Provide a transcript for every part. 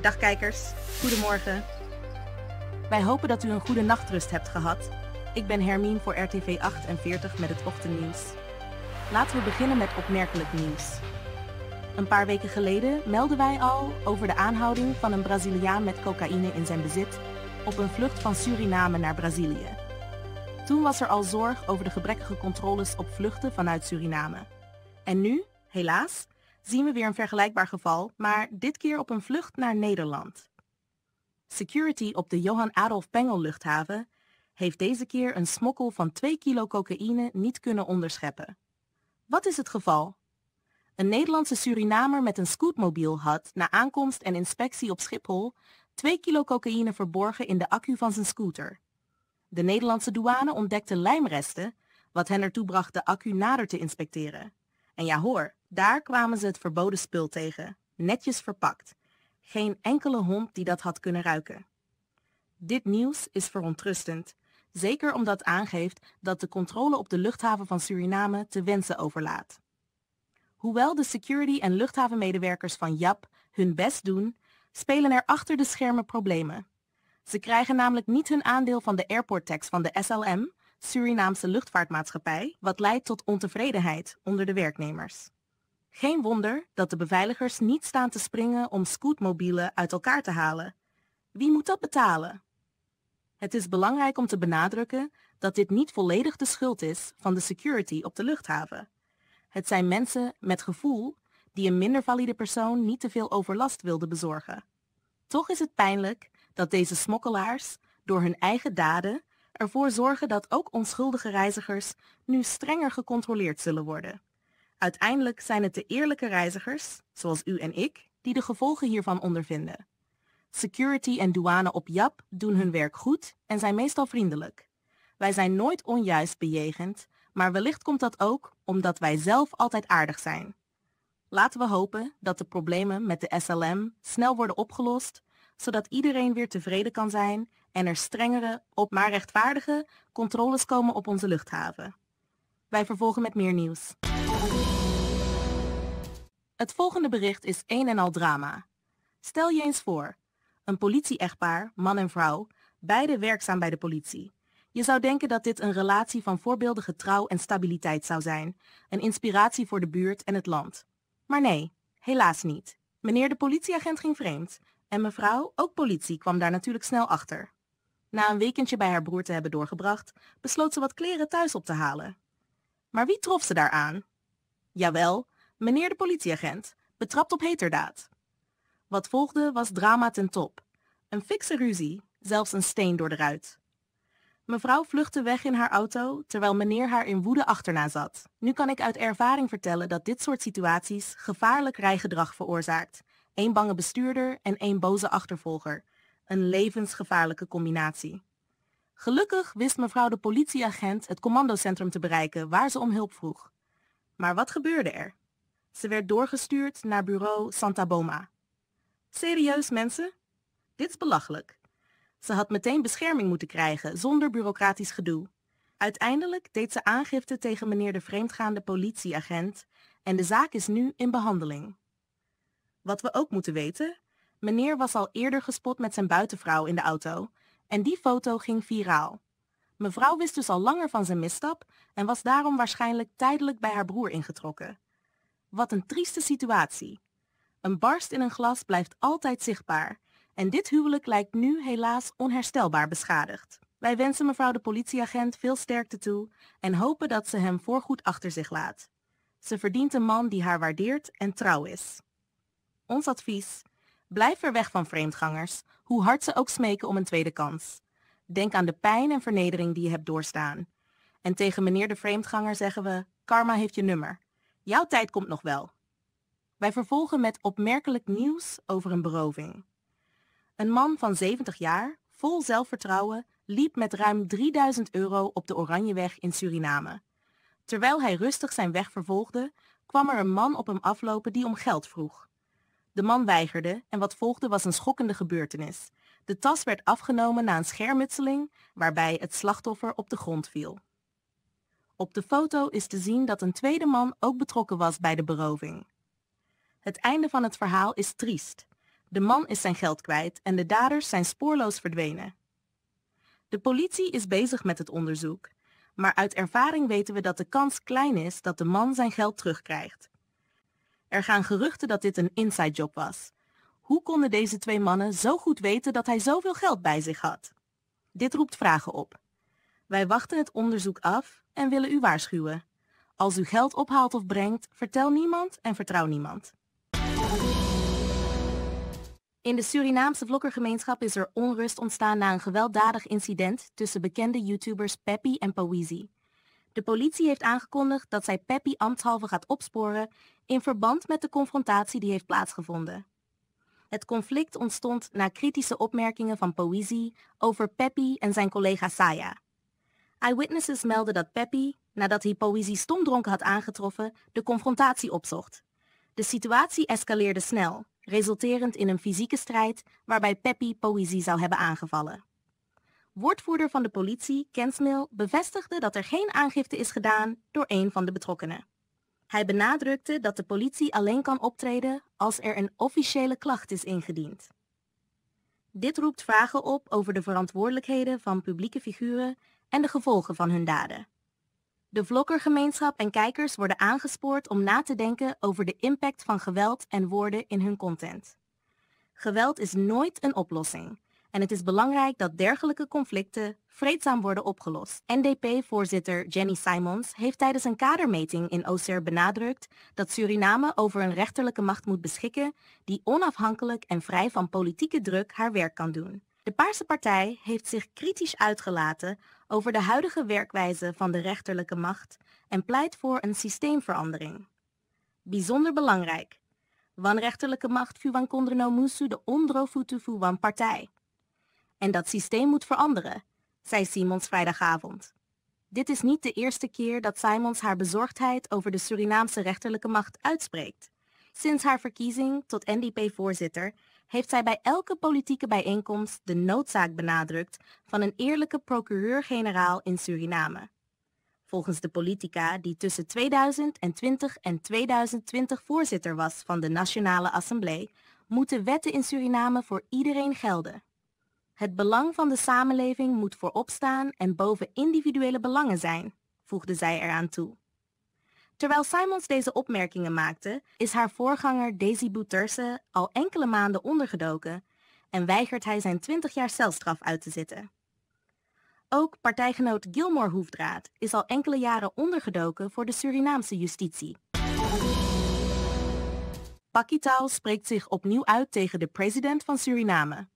Dag kijkers, goedemorgen. Wij hopen dat u een goede nachtrust hebt gehad. Ik ben Hermine voor RTV 48 met het ochtendnieuws. Laten we beginnen met opmerkelijk nieuws. Een paar weken geleden melden wij al over de aanhouding van een Braziliaan met cocaïne in zijn bezit op een vlucht van Suriname naar Brazilië. Toen was er al zorg over de gebrekkige controles op vluchten vanuit Suriname. En nu, helaas, zien we weer een vergelijkbaar geval, maar dit keer op een vlucht naar Nederland. Security op de Johan Adolf Pengel luchthaven heeft deze keer een smokkel van 2 kilo cocaïne niet kunnen onderscheppen. Wat is het geval? Een Nederlandse Surinamer met een scootmobiel had na aankomst en inspectie op Schiphol 2 kilo cocaïne verborgen in de accu van zijn scooter. De Nederlandse douane ontdekte lijmresten, wat hen ertoe bracht de accu nader te inspecteren. En ja hoor, daar kwamen ze het verboden spul tegen, netjes verpakt. Geen enkele hond die dat had kunnen ruiken. Dit nieuws is verontrustend, zeker omdat aangeeft dat de controle op de luchthaven van Suriname te wensen overlaat. Hoewel de security- en luchthavenmedewerkers van JAP hun best doen, spelen er achter de schermen problemen. Ze krijgen namelijk niet hun aandeel van de airport tax van de SLM, Surinaamse luchtvaartmaatschappij, wat leidt tot ontevredenheid onder de werknemers. Geen wonder dat de beveiligers niet staan te springen om scootmobielen uit elkaar te halen. Wie moet dat betalen? Het is belangrijk om te benadrukken dat dit niet volledig de schuld is van de security op de luchthaven. Het zijn mensen met gevoel die een minder valide persoon niet te veel overlast wilden bezorgen. Toch is het pijnlijk dat deze smokkelaars door hun eigen daden ervoor zorgen dat ook onschuldige reizigers nu strenger gecontroleerd zullen worden. Uiteindelijk zijn het de eerlijke reizigers, zoals u en ik, die de gevolgen hiervan ondervinden. Security en douane op JAP doen hun werk goed en zijn meestal vriendelijk. Wij zijn nooit onjuist bejegend, maar wellicht komt dat ook omdat wij zelf altijd aardig zijn. Laten we hopen dat de problemen met de SLM snel worden opgelost, zodat iedereen weer tevreden kan zijn en er strengere, op maar rechtvaardige, controles komen op onze luchthaven. Wij vervolgen met meer nieuws. Het volgende bericht is een en al drama. Stel je eens voor, een politie-echtpaar, man en vrouw, beide werkzaam bij de politie. Je zou denken dat dit een relatie van voorbeeldige trouw en stabiliteit zou zijn, een inspiratie voor de buurt en het land. Maar nee, helaas niet. Meneer de politieagent ging vreemd en mevrouw, ook politie, kwam daar natuurlijk snel achter. Na een weekendje bij haar broer te hebben doorgebracht, besloot ze wat kleren thuis op te halen. Maar wie trof ze daar aan? Jawel, Meneer de politieagent, betrapt op heterdaad. Wat volgde was drama ten top. Een fikse ruzie, zelfs een steen door de ruit. Mevrouw vluchtte weg in haar auto, terwijl meneer haar in woede achterna zat. Nu kan ik uit ervaring vertellen dat dit soort situaties gevaarlijk rijgedrag veroorzaakt. Eén bange bestuurder en één boze achtervolger. Een levensgevaarlijke combinatie. Gelukkig wist mevrouw de politieagent het commandocentrum te bereiken waar ze om hulp vroeg. Maar wat gebeurde er? Ze werd doorgestuurd naar bureau Santa Boma. Serieus mensen? Dit is belachelijk. Ze had meteen bescherming moeten krijgen zonder bureaucratisch gedoe. Uiteindelijk deed ze aangifte tegen meneer de vreemdgaande politieagent en de zaak is nu in behandeling. Wat we ook moeten weten, meneer was al eerder gespot met zijn buitenvrouw in de auto en die foto ging viraal. Mevrouw wist dus al langer van zijn misstap en was daarom waarschijnlijk tijdelijk bij haar broer ingetrokken. Wat een trieste situatie. Een barst in een glas blijft altijd zichtbaar. En dit huwelijk lijkt nu helaas onherstelbaar beschadigd. Wij wensen mevrouw de politieagent veel sterkte toe en hopen dat ze hem voorgoed achter zich laat. Ze verdient een man die haar waardeert en trouw is. Ons advies, blijf er weg van vreemdgangers, hoe hard ze ook smeken om een tweede kans. Denk aan de pijn en vernedering die je hebt doorstaan. En tegen meneer de vreemdganger zeggen we, karma heeft je nummer. Jouw tijd komt nog wel. Wij vervolgen met opmerkelijk nieuws over een beroving. Een man van 70 jaar, vol zelfvertrouwen, liep met ruim 3000 euro op de Oranjeweg in Suriname. Terwijl hij rustig zijn weg vervolgde, kwam er een man op hem aflopen die om geld vroeg. De man weigerde en wat volgde was een schokkende gebeurtenis. De tas werd afgenomen na een schermutseling waarbij het slachtoffer op de grond viel. Op de foto is te zien dat een tweede man ook betrokken was bij de beroving. Het einde van het verhaal is triest. De man is zijn geld kwijt en de daders zijn spoorloos verdwenen. De politie is bezig met het onderzoek, maar uit ervaring weten we dat de kans klein is dat de man zijn geld terugkrijgt. Er gaan geruchten dat dit een inside job was. Hoe konden deze twee mannen zo goed weten dat hij zoveel geld bij zich had? Dit roept vragen op. Wij wachten het onderzoek af en willen u waarschuwen. Als u geld ophaalt of brengt, vertel niemand en vertrouw niemand. In de Surinaamse vloggergemeenschap is er onrust ontstaan na een gewelddadig incident tussen bekende YouTubers Peppy en Poezy. De politie heeft aangekondigd dat zij Peppy ambtshalve gaat opsporen in verband met de confrontatie die heeft plaatsgevonden. Het conflict ontstond na kritische opmerkingen van Poezy over Peppy en zijn collega Saya. Eyewitnesses melden dat Peppy, nadat hij poëzie stomdronken had aangetroffen, de confrontatie opzocht. De situatie escaleerde snel, resulterend in een fysieke strijd waarbij Peppy poëzie zou hebben aangevallen. Woordvoerder van de politie, Kensmail, bevestigde dat er geen aangifte is gedaan door een van de betrokkenen. Hij benadrukte dat de politie alleen kan optreden als er een officiële klacht is ingediend. Dit roept vragen op over de verantwoordelijkheden van publieke figuren en de gevolgen van hun daden. De vloggergemeenschap en kijkers worden aangespoord om na te denken over de impact van geweld en woorden in hun content. Geweld is nooit een oplossing en het is belangrijk dat dergelijke conflicten vreedzaam worden opgelost. NDP-voorzitter Jenny Simons heeft tijdens een kadermeting in OCER benadrukt dat Suriname over een rechterlijke macht moet beschikken die onafhankelijk en vrij van politieke druk haar werk kan doen. De Paarse Partij heeft zich kritisch uitgelaten over de huidige werkwijze van de rechterlijke macht en pleit voor een systeemverandering. Bijzonder belangrijk. Wan rechterlijke macht Fuwan Kondreno Musu de Ondrofutu Fuwan Partij. En dat systeem moet veranderen, zei Simons vrijdagavond. Dit is niet de eerste keer dat Simons haar bezorgdheid over de Surinaamse rechterlijke macht uitspreekt. Sinds haar verkiezing tot NDP-voorzitter heeft zij bij elke politieke bijeenkomst de noodzaak benadrukt van een eerlijke procureur-generaal in Suriname. Volgens de politica, die tussen 2020 en 2020 voorzitter was van de Nationale Assemblée, moeten wetten in Suriname voor iedereen gelden. Het belang van de samenleving moet voorop staan en boven individuele belangen zijn, voegde zij eraan toe. Terwijl Simons deze opmerkingen maakte, is haar voorganger Daisy Bouterse al enkele maanden ondergedoken en weigert hij zijn 20 jaar celstraf uit te zitten. Ook partijgenoot Gilmore Hoefdraad is al enkele jaren ondergedoken voor de Surinaamse justitie. Pakitaal spreekt zich opnieuw uit tegen de president van Suriname.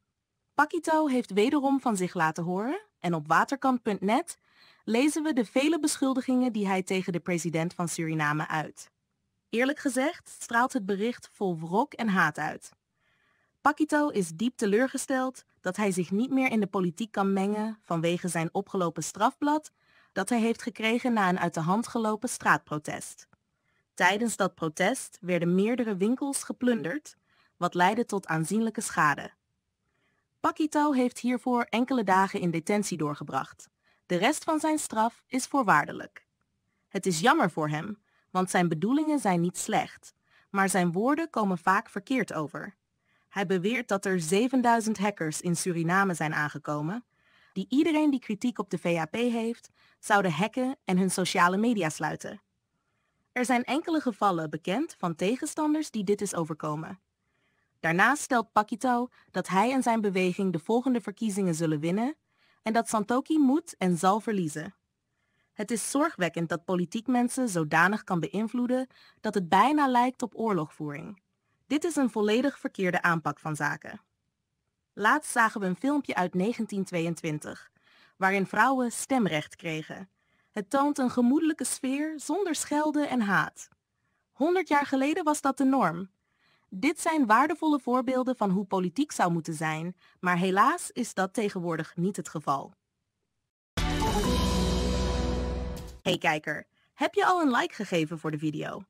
Pakitao heeft wederom van zich laten horen en op waterkant.net lezen we de vele beschuldigingen die hij tegen de president van Suriname uit. Eerlijk gezegd straalt het bericht vol wrok en haat uit. Pakito is diep teleurgesteld dat hij zich niet meer in de politiek kan mengen vanwege zijn opgelopen strafblad dat hij heeft gekregen na een uit de hand gelopen straatprotest. Tijdens dat protest werden meerdere winkels geplunderd, wat leidde tot aanzienlijke schade. Pakito heeft hiervoor enkele dagen in detentie doorgebracht. De rest van zijn straf is voorwaardelijk. Het is jammer voor hem, want zijn bedoelingen zijn niet slecht, maar zijn woorden komen vaak verkeerd over. Hij beweert dat er 7000 hackers in Suriname zijn aangekomen, die iedereen die kritiek op de VAP heeft, zouden hacken en hun sociale media sluiten. Er zijn enkele gevallen bekend van tegenstanders die dit is overkomen. Daarnaast stelt Pakito dat hij en zijn beweging de volgende verkiezingen zullen winnen en dat Santoki moet en zal verliezen. Het is zorgwekkend dat politiek mensen zodanig kan beïnvloeden dat het bijna lijkt op oorlogvoering. Dit is een volledig verkeerde aanpak van zaken. Laatst zagen we een filmpje uit 1922, waarin vrouwen stemrecht kregen. Het toont een gemoedelijke sfeer zonder schelden en haat. 100 jaar geleden was dat de norm. Dit zijn waardevolle voorbeelden van hoe politiek zou moeten zijn, maar helaas is dat tegenwoordig niet het geval. Hey kijker, heb je al een like gegeven voor de video?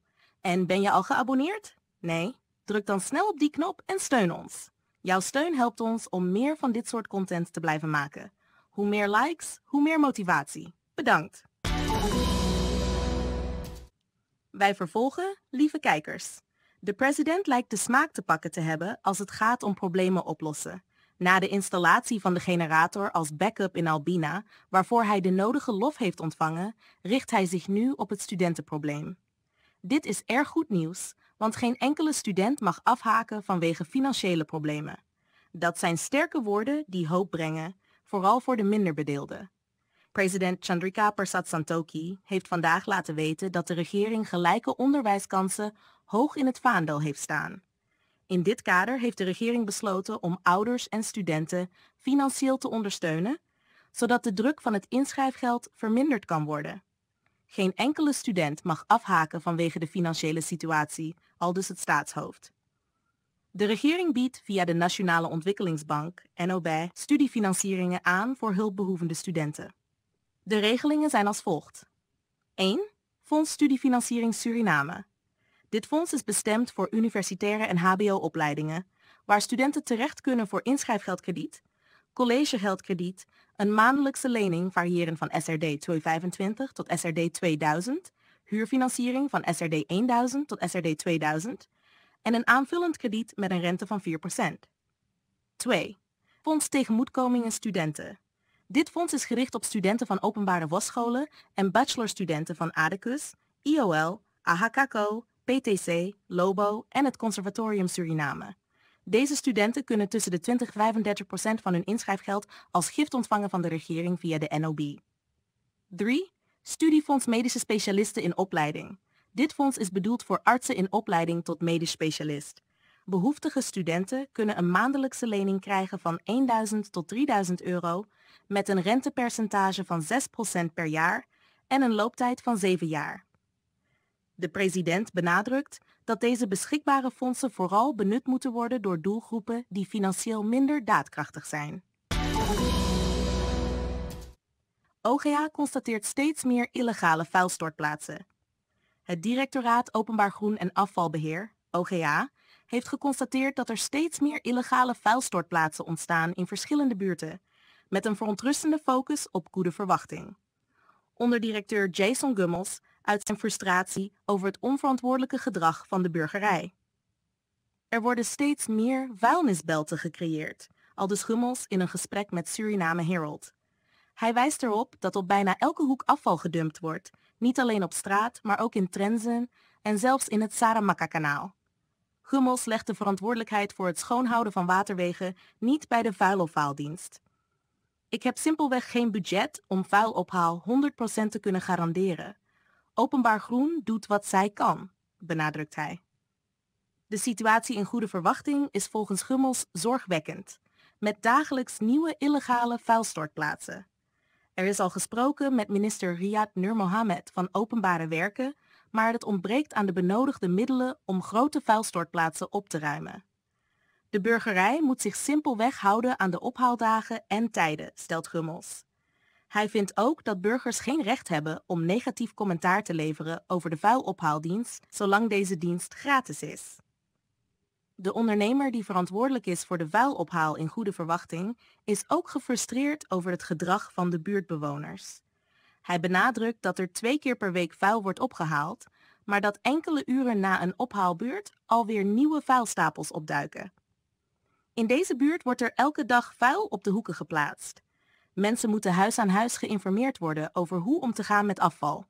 En ben je al geabonneerd? Nee? Druk dan snel op die knop en steun ons. Jouw steun helpt ons om meer van dit soort content te blijven maken. Hoe meer likes, hoe meer motivatie. Bedankt! Wij vervolgen, lieve kijkers. De president lijkt de smaak te pakken te hebben als het gaat om problemen oplossen. Na de installatie van de generator als backup in Albina, waarvoor hij de nodige lof heeft ontvangen, richt hij zich nu op het studentenprobleem. Dit is erg goed nieuws, want geen enkele student mag afhaken vanwege financiële problemen. Dat zijn sterke woorden die hoop brengen, vooral voor de minder bedeelden. President Chandrika Persat Santokhi heeft vandaag laten weten dat de regering gelijke onderwijskansen hoog in het vaandel heeft staan. In dit kader heeft de regering besloten om ouders en studenten financieel te ondersteunen, zodat de druk van het inschrijfgeld verminderd kan worden. Geen enkele student mag afhaken vanwege de financiële situatie, al dus het staatshoofd. De regering biedt via de Nationale Ontwikkelingsbank, NOB, studiefinancieringen aan voor hulpbehoevende studenten. De regelingen zijn als volgt. 1. Fonds Studiefinanciering Suriname. Dit fonds is bestemd voor universitaire en hbo-opleidingen, waar studenten terecht kunnen voor inschrijfgeldkrediet, collegegeldkrediet, een maandelijkse lening variëren van SRD 225 tot SRD 2000, huurfinanciering van SRD 1000 tot SRD 2000 en een aanvullend krediet met een rente van 4%. 2. Fonds tegenmoedkomingen Studenten. Dit fonds is gericht op studenten van openbare wasscholen en bachelorstudenten van ADECUS, IOL, AHKCO, PTC, LOBO en het Conservatorium Suriname. Deze studenten kunnen tussen de 20 en 35 van hun inschrijfgeld als gift ontvangen van de regering via de NOB. 3. Studiefonds Medische Specialisten in Opleiding. Dit fonds is bedoeld voor artsen in opleiding tot medisch specialist. Behoeftige studenten kunnen een maandelijkse lening krijgen van 1000 tot 3000 euro met een rentepercentage van 6% per jaar en een looptijd van 7 jaar. De president benadrukt dat deze beschikbare fondsen vooral benut moeten worden door doelgroepen die financieel minder daadkrachtig zijn. OGA constateert steeds meer illegale vuilstortplaatsen. Het Directoraat Openbaar Groen en Afvalbeheer, OGA, heeft geconstateerd dat er steeds meer illegale vuilstortplaatsen ontstaan in verschillende buurten, met een verontrustende focus op goede verwachting. Onder directeur Jason Gummels uit zijn frustratie over het onverantwoordelijke gedrag van de burgerij. Er worden steeds meer vuilnisbelten gecreëerd, al dus Gummels in een gesprek met Suriname Herald. Hij wijst erop dat op bijna elke hoek afval gedumpt wordt, niet alleen op straat, maar ook in Trenzen en zelfs in het Saramaka-kanaal. Gummels legt de verantwoordelijkheid voor het schoonhouden van waterwegen niet bij de vuilophaaldienst. Ik heb simpelweg geen budget om vuilophaal 100% te kunnen garanderen. Openbaar Groen doet wat zij kan, benadrukt hij. De situatie in Goede Verwachting is volgens Gummels zorgwekkend, met dagelijks nieuwe illegale vuilstortplaatsen. Er is al gesproken met minister Riyad Nur Mohamed van Openbare Werken maar het ontbreekt aan de benodigde middelen om grote vuilstortplaatsen op te ruimen. De burgerij moet zich simpelweg houden aan de ophaaldagen en tijden, stelt Gummels. Hij vindt ook dat burgers geen recht hebben om negatief commentaar te leveren over de vuilophaaldienst zolang deze dienst gratis is. De ondernemer die verantwoordelijk is voor de vuilophaal in goede verwachting is ook gefrustreerd over het gedrag van de buurtbewoners. Hij benadrukt dat er twee keer per week vuil wordt opgehaald, maar dat enkele uren na een ophaalbeurt alweer nieuwe vuilstapels opduiken. In deze buurt wordt er elke dag vuil op de hoeken geplaatst. Mensen moeten huis aan huis geïnformeerd worden over hoe om te gaan met afval.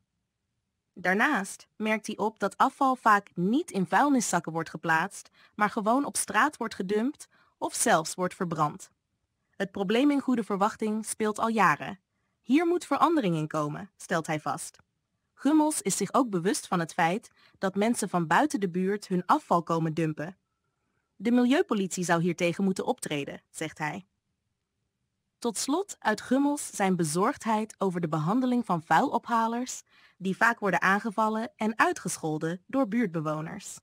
Daarnaast merkt hij op dat afval vaak niet in vuilniszakken wordt geplaatst, maar gewoon op straat wordt gedumpt of zelfs wordt verbrand. Het probleem in goede verwachting speelt al jaren hier moet verandering in komen, stelt hij vast. Gummels is zich ook bewust van het feit dat mensen van buiten de buurt hun afval komen dumpen. De milieupolitie zou hiertegen moeten optreden, zegt hij. Tot slot uit Gummels zijn bezorgdheid over de behandeling van vuilophalers, die vaak worden aangevallen en uitgescholden door buurtbewoners.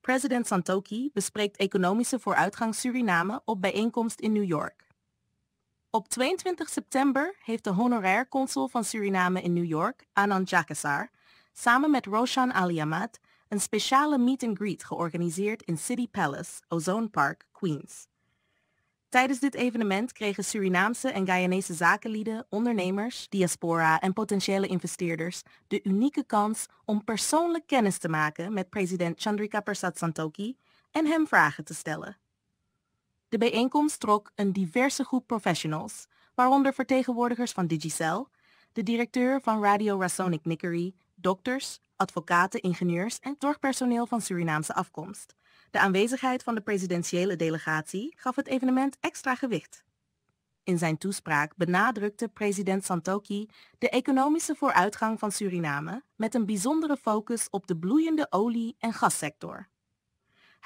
President Santoki bespreekt economische vooruitgang Suriname op bijeenkomst in New York. Op 22 september heeft de honorair consul van Suriname in New York, Anand Jakassar, samen met Roshan Aliamat een speciale meet-and-greet georganiseerd in City Palace, Ozone Park, Queens. Tijdens dit evenement kregen Surinaamse en Guyanese zakenlieden, ondernemers, diaspora en potentiële investeerders de unieke kans om persoonlijk kennis te maken met president Chandrika Persat Santokhi en hem vragen te stellen. De bijeenkomst trok een diverse groep professionals, waaronder vertegenwoordigers van Digicel, de directeur van Radio Rasonic Nickery, dokters, advocaten, ingenieurs en zorgpersoneel van Surinaamse afkomst. De aanwezigheid van de presidentiële delegatie gaf het evenement extra gewicht. In zijn toespraak benadrukte president Santoki de economische vooruitgang van Suriname met een bijzondere focus op de bloeiende olie- en gassector.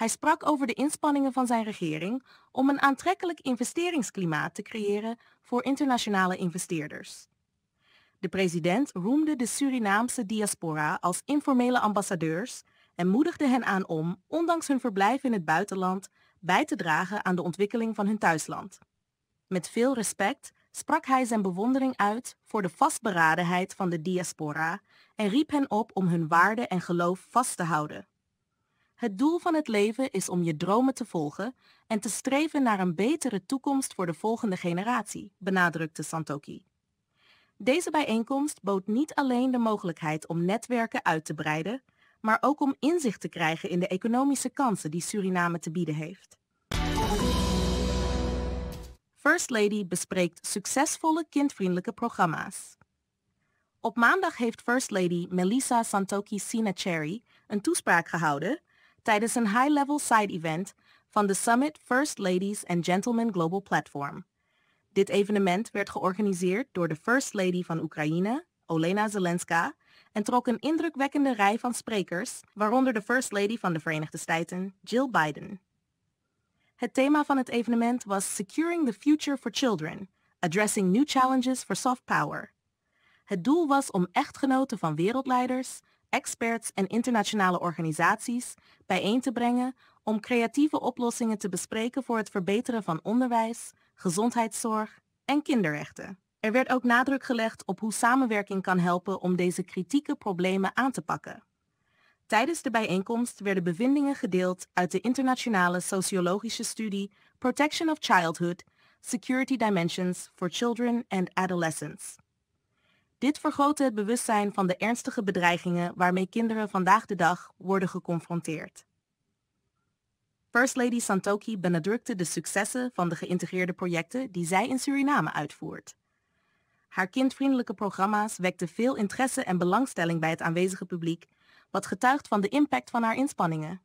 Hij sprak over de inspanningen van zijn regering om een aantrekkelijk investeringsklimaat te creëren voor internationale investeerders. De president roemde de Surinaamse diaspora als informele ambassadeurs en moedigde hen aan om, ondanks hun verblijf in het buitenland, bij te dragen aan de ontwikkeling van hun thuisland. Met veel respect sprak hij zijn bewondering uit voor de vastberadenheid van de diaspora en riep hen op om hun waarde en geloof vast te houden. Het doel van het leven is om je dromen te volgen en te streven naar een betere toekomst voor de volgende generatie, benadrukte Santoki. Deze bijeenkomst bood niet alleen de mogelijkheid om netwerken uit te breiden, maar ook om inzicht te krijgen in de economische kansen die Suriname te bieden heeft. First Lady bespreekt succesvolle kindvriendelijke programma's. Op maandag heeft First Lady Melissa Santoki Sinacherry een toespraak gehouden tijdens een high-level side-event van de Summit First Ladies and Gentlemen Global Platform. Dit evenement werd georganiseerd door de First Lady van Oekraïne, Olena Zelenska, en trok een indrukwekkende rij van sprekers, waaronder de First Lady van de Verenigde Staten, Jill Biden. Het thema van het evenement was Securing the Future for Children, Addressing New Challenges for Soft Power. Het doel was om echtgenoten van wereldleiders, experts en internationale organisaties bijeen te brengen om creatieve oplossingen te bespreken voor het verbeteren van onderwijs, gezondheidszorg en kinderrechten. Er werd ook nadruk gelegd op hoe samenwerking kan helpen om deze kritieke problemen aan te pakken. Tijdens de bijeenkomst werden bevindingen gedeeld uit de internationale sociologische studie Protection of Childhood, Security Dimensions for Children and Adolescents. Dit vergrootte het bewustzijn van de ernstige bedreigingen waarmee kinderen vandaag de dag worden geconfronteerd. First Lady Santoki benadrukte de successen van de geïntegreerde projecten die zij in Suriname uitvoert. Haar kindvriendelijke programma's wekten veel interesse en belangstelling bij het aanwezige publiek, wat getuigt van de impact van haar inspanningen.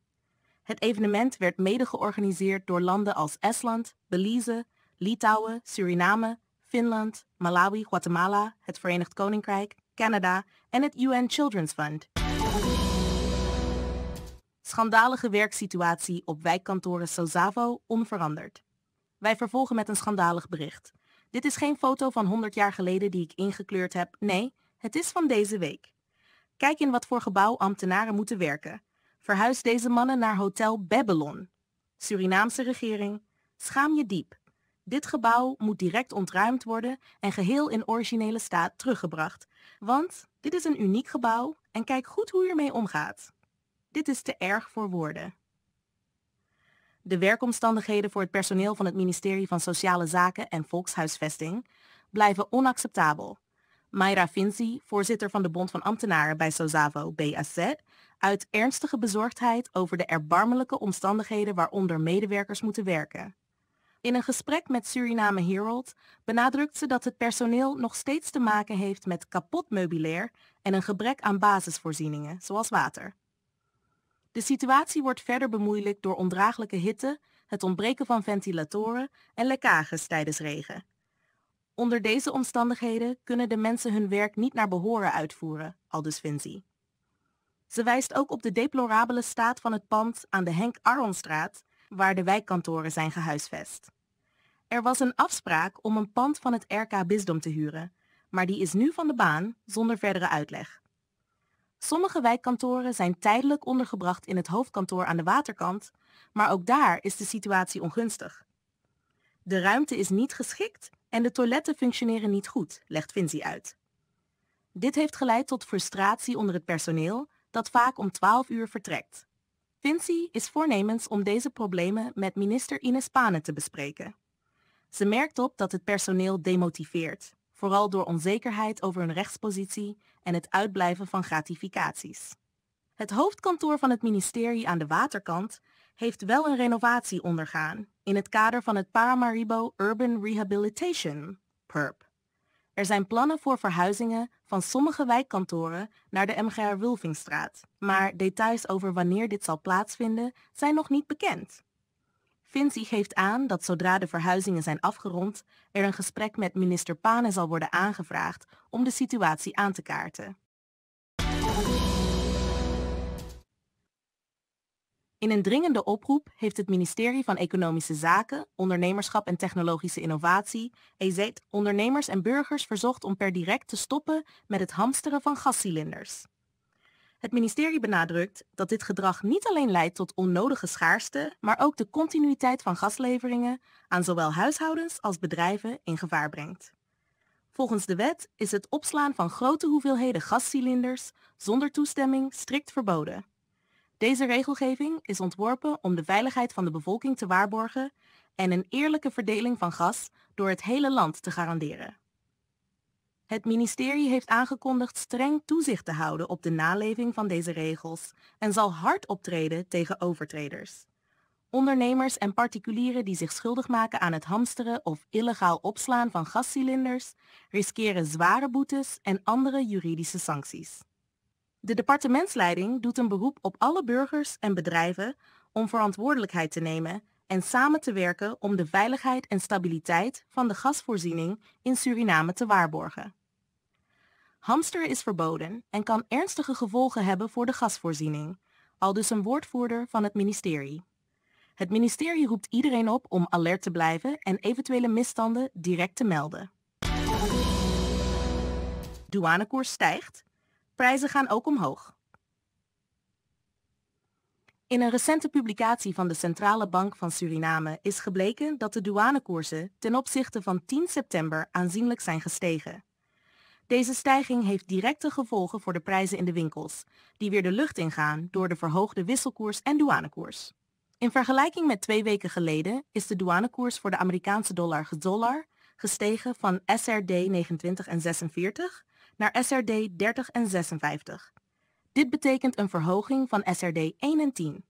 Het evenement werd mede georganiseerd door landen als Estland, Belize, Litouwen, Suriname, Finland, Malawi, Guatemala, het Verenigd Koninkrijk, Canada en het UN Children's Fund. Schandalige werksituatie op wijkkantoren Sozavo onveranderd. Wij vervolgen met een schandalig bericht. Dit is geen foto van 100 jaar geleden die ik ingekleurd heb, nee, het is van deze week. Kijk in wat voor gebouw ambtenaren moeten werken. Verhuis deze mannen naar Hotel Babylon. Surinaamse regering, schaam je diep. Dit gebouw moet direct ontruimd worden en geheel in originele staat teruggebracht. Want dit is een uniek gebouw en kijk goed hoe je ermee omgaat. Dit is te erg voor woorden. De werkomstandigheden voor het personeel van het ministerie van Sociale Zaken en Volkshuisvesting blijven onacceptabel. Mayra Finzi, voorzitter van de Bond van Ambtenaren bij Sozavo (BAZ), uit ernstige bezorgdheid over de erbarmelijke omstandigheden waaronder medewerkers moeten werken. In een gesprek met Suriname Herald benadrukt ze dat het personeel nog steeds te maken heeft met kapot meubilair en een gebrek aan basisvoorzieningen, zoals water. De situatie wordt verder bemoeilijkt door ondraaglijke hitte, het ontbreken van ventilatoren en lekkages tijdens regen. Onder deze omstandigheden kunnen de mensen hun werk niet naar behoren uitvoeren, aldus Vinzi. Ze wijst ook op de deplorabele staat van het pand aan de Henk Aronstraat, waar de wijkkantoren zijn gehuisvest. Er was een afspraak om een pand van het RK Bisdom te huren, maar die is nu van de baan zonder verdere uitleg. Sommige wijkkantoren zijn tijdelijk ondergebracht in het hoofdkantoor aan de waterkant, maar ook daar is de situatie ongunstig. De ruimte is niet geschikt en de toiletten functioneren niet goed, legt Vinci uit. Dit heeft geleid tot frustratie onder het personeel dat vaak om 12 uur vertrekt. Vinci is voornemens om deze problemen met minister Ines Panen te bespreken. Ze merkt op dat het personeel demotiveert, vooral door onzekerheid over hun rechtspositie en het uitblijven van gratificaties. Het hoofdkantoor van het ministerie aan de waterkant heeft wel een renovatie ondergaan in het kader van het Paramaribo Urban Rehabilitation, PURP. Er zijn plannen voor verhuizingen van sommige wijkkantoren naar de MGR Wulvingstraat, maar details over wanneer dit zal plaatsvinden zijn nog niet bekend. Vinci geeft aan dat zodra de verhuizingen zijn afgerond, er een gesprek met minister Pane zal worden aangevraagd om de situatie aan te kaarten. In een dringende oproep heeft het ministerie van Economische Zaken, Ondernemerschap en Technologische Innovatie, EZ, ondernemers en burgers verzocht om per direct te stoppen met het hamsteren van gascilinders. Het ministerie benadrukt dat dit gedrag niet alleen leidt tot onnodige schaarste, maar ook de continuïteit van gasleveringen aan zowel huishoudens als bedrijven in gevaar brengt. Volgens de wet is het opslaan van grote hoeveelheden gascilinders zonder toestemming strikt verboden. Deze regelgeving is ontworpen om de veiligheid van de bevolking te waarborgen en een eerlijke verdeling van gas door het hele land te garanderen. Het ministerie heeft aangekondigd streng toezicht te houden op de naleving van deze regels en zal hard optreden tegen overtreders. Ondernemers en particulieren die zich schuldig maken aan het hamsteren of illegaal opslaan van gascilinders riskeren zware boetes en andere juridische sancties. De departementsleiding doet een beroep op alle burgers en bedrijven om verantwoordelijkheid te nemen en samen te werken om de veiligheid en stabiliteit van de gasvoorziening in Suriname te waarborgen. Hamster is verboden en kan ernstige gevolgen hebben voor de gasvoorziening, al dus een woordvoerder van het ministerie. Het ministerie roept iedereen op om alert te blijven en eventuele misstanden direct te melden. Douanekoers stijgt, prijzen gaan ook omhoog. In een recente publicatie van de Centrale Bank van Suriname is gebleken dat de douanekoersen ten opzichte van 10 september aanzienlijk zijn gestegen. Deze stijging heeft directe gevolgen voor de prijzen in de winkels, die weer de lucht ingaan door de verhoogde wisselkoers en douanekoers. In vergelijking met twee weken geleden is de douanekoers voor de Amerikaanse dollar gedollar gestegen van SRD 29 en 46 naar SRD 30 en 56 dit betekent een verhoging van SRD 1 en 10.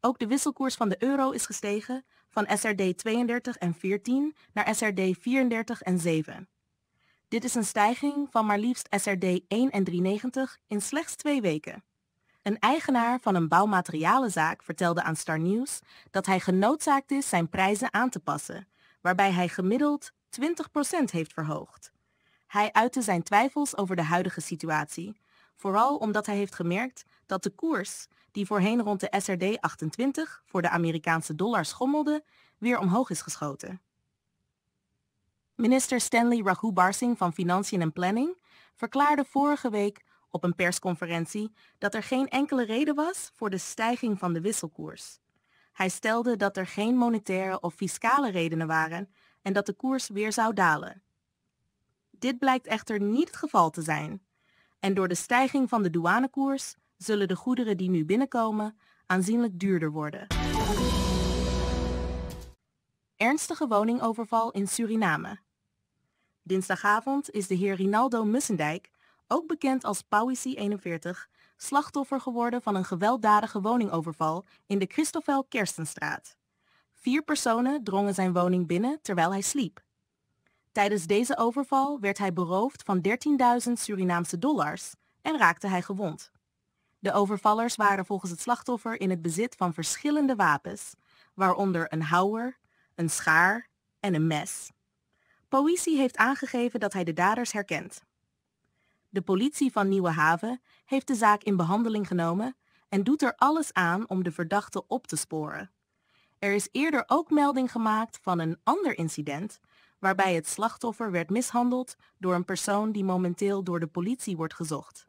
Ook de wisselkoers van de euro is gestegen van SRD 32 en 14 naar SRD 34 en 7. Dit is een stijging van maar liefst SRD 1 en 390 in slechts twee weken. Een eigenaar van een bouwmaterialenzaak vertelde aan Star News dat hij genoodzaakt is zijn prijzen aan te passen, waarbij hij gemiddeld 20% heeft verhoogd. Hij uitte zijn twijfels over de huidige situatie, Vooral omdat hij heeft gemerkt dat de koers, die voorheen rond de SRD 28 voor de Amerikaanse dollar schommelde, weer omhoog is geschoten. Minister Stanley Rahu barsing van Financiën en Planning verklaarde vorige week op een persconferentie dat er geen enkele reden was voor de stijging van de wisselkoers. Hij stelde dat er geen monetaire of fiscale redenen waren en dat de koers weer zou dalen. Dit blijkt echter niet het geval te zijn. En door de stijging van de douanekoers zullen de goederen die nu binnenkomen aanzienlijk duurder worden. Ernstige woningoverval in Suriname. Dinsdagavond is de heer Rinaldo Mussendijk, ook bekend als Pauwici 41, slachtoffer geworden van een gewelddadige woningoverval in de Christoffel Kerstenstraat. Vier personen drongen zijn woning binnen terwijl hij sliep. Tijdens deze overval werd hij beroofd van 13.000 Surinaamse dollars en raakte hij gewond. De overvallers waren volgens het slachtoffer in het bezit van verschillende wapens, waaronder een houwer, een schaar en een mes. Poëzie heeft aangegeven dat hij de daders herkent. De politie van Nieuwe Haven heeft de zaak in behandeling genomen en doet er alles aan om de verdachte op te sporen. Er is eerder ook melding gemaakt van een ander incident waarbij het slachtoffer werd mishandeld door een persoon die momenteel door de politie wordt gezocht.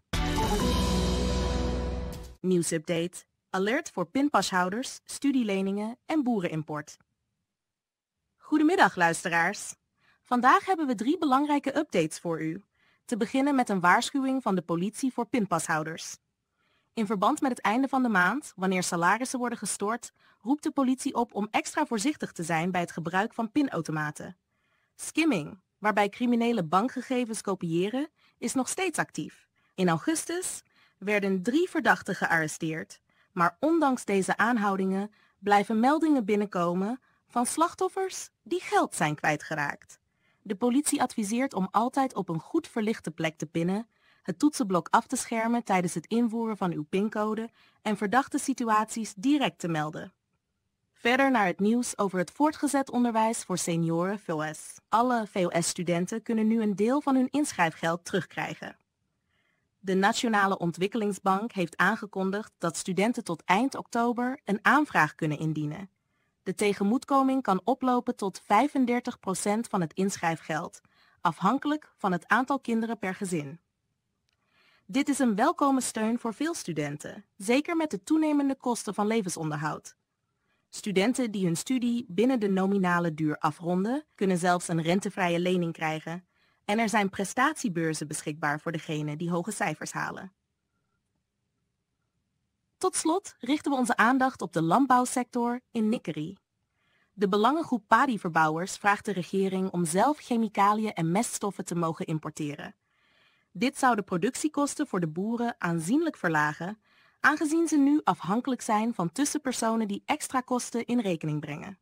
Nieuwsupdate. Alert voor pinpashouders, studieleningen en boerenimport. Goedemiddag luisteraars. Vandaag hebben we drie belangrijke updates voor u. Te beginnen met een waarschuwing van de politie voor pinpashouders. In verband met het einde van de maand, wanneer salarissen worden gestort, roept de politie op om extra voorzichtig te zijn bij het gebruik van pinautomaten. Skimming, waarbij criminelen bankgegevens kopiëren, is nog steeds actief. In augustus werden drie verdachten gearresteerd, maar ondanks deze aanhoudingen blijven meldingen binnenkomen van slachtoffers die geld zijn kwijtgeraakt. De politie adviseert om altijd op een goed verlichte plek te pinnen, het toetsenblok af te schermen tijdens het invoeren van uw pincode en verdachte situaties direct te melden. Verder naar het nieuws over het voortgezet onderwijs voor senioren VOS. Alle VOS-studenten kunnen nu een deel van hun inschrijfgeld terugkrijgen. De Nationale Ontwikkelingsbank heeft aangekondigd dat studenten tot eind oktober een aanvraag kunnen indienen. De tegemoetkoming kan oplopen tot 35% van het inschrijfgeld, afhankelijk van het aantal kinderen per gezin. Dit is een welkome steun voor veel studenten, zeker met de toenemende kosten van levensonderhoud. Studenten die hun studie binnen de nominale duur afronden, kunnen zelfs een rentevrije lening krijgen. En er zijn prestatiebeurzen beschikbaar voor degenen die hoge cijfers halen. Tot slot richten we onze aandacht op de landbouwsector in Nikkerie. De belangengroep Padi-verbouwers vraagt de regering om zelf chemicaliën en meststoffen te mogen importeren. Dit zou de productiekosten voor de boeren aanzienlijk verlagen aangezien ze nu afhankelijk zijn van tussenpersonen die extra kosten in rekening brengen.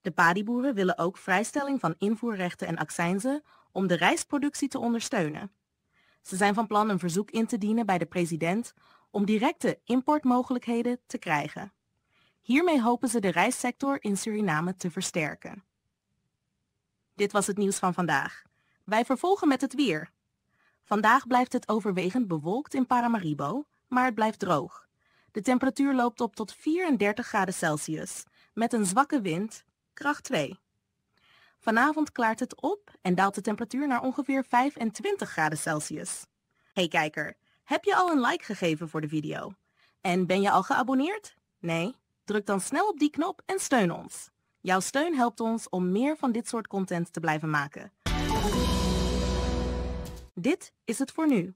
De padiboeren willen ook vrijstelling van invoerrechten en accijnzen om de rijstproductie te ondersteunen. Ze zijn van plan een verzoek in te dienen bij de president om directe importmogelijkheden te krijgen. Hiermee hopen ze de rijstsector in Suriname te versterken. Dit was het nieuws van vandaag. Wij vervolgen met het weer. Vandaag blijft het overwegend bewolkt in Paramaribo, maar het blijft droog. De temperatuur loopt op tot 34 graden Celsius met een zwakke wind, kracht 2. Vanavond klaart het op en daalt de temperatuur naar ongeveer 25 graden Celsius. Hey kijker, heb je al een like gegeven voor de video? En ben je al geabonneerd? Nee? Druk dan snel op die knop en steun ons. Jouw steun helpt ons om meer van dit soort content te blijven maken. Dit is het voor nu.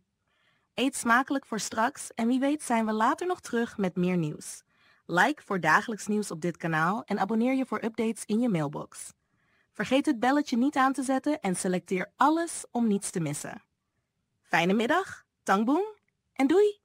Eet smakelijk voor straks en wie weet zijn we later nog terug met meer nieuws. Like voor dagelijks nieuws op dit kanaal en abonneer je voor updates in je mailbox. Vergeet het belletje niet aan te zetten en selecteer alles om niets te missen. Fijne middag, tangboeng en doei!